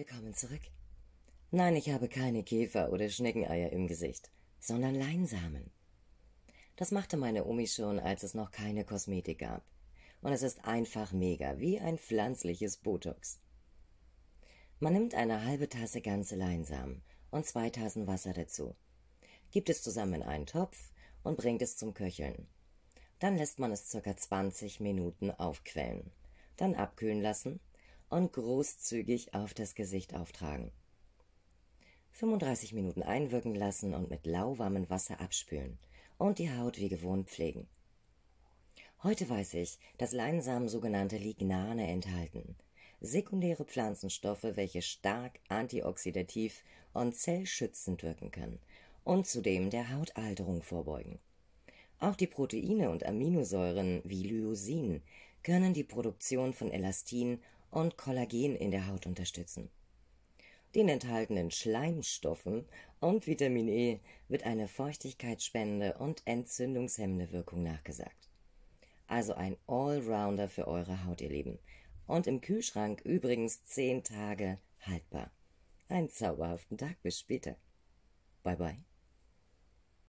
Willkommen zurück. Nein, ich habe keine Käfer oder Schneckeneier im Gesicht, sondern Leinsamen. Das machte meine Omi schon, als es noch keine Kosmetik gab. Und es ist einfach mega, wie ein pflanzliches Botox. Man nimmt eine halbe Tasse ganze Leinsamen und zwei Tassen Wasser dazu, gibt es zusammen in einen Topf und bringt es zum Köcheln. Dann lässt man es ca. 20 Minuten aufquellen, dann abkühlen lassen und großzügig auf das Gesicht auftragen. 35 Minuten einwirken lassen und mit lauwarmem Wasser abspülen und die Haut wie gewohnt pflegen. Heute weiß ich, dass Leinsamen sogenannte Lignane enthalten, sekundäre Pflanzenstoffe, welche stark antioxidativ und zellschützend wirken können und zudem der Hautalterung vorbeugen. Auch die Proteine und Aminosäuren wie Lyosin können die Produktion von Elastin und Kollagen in der Haut unterstützen. Den enthaltenen Schleimstoffen und Vitamin E wird eine feuchtigkeitsspendende und entzündungshemmende Wirkung nachgesagt. Also ein Allrounder für eure Haut, ihr Lieben. Und im Kühlschrank übrigens 10 Tage haltbar. Einen zauberhaften Tag bis später. Bye bye.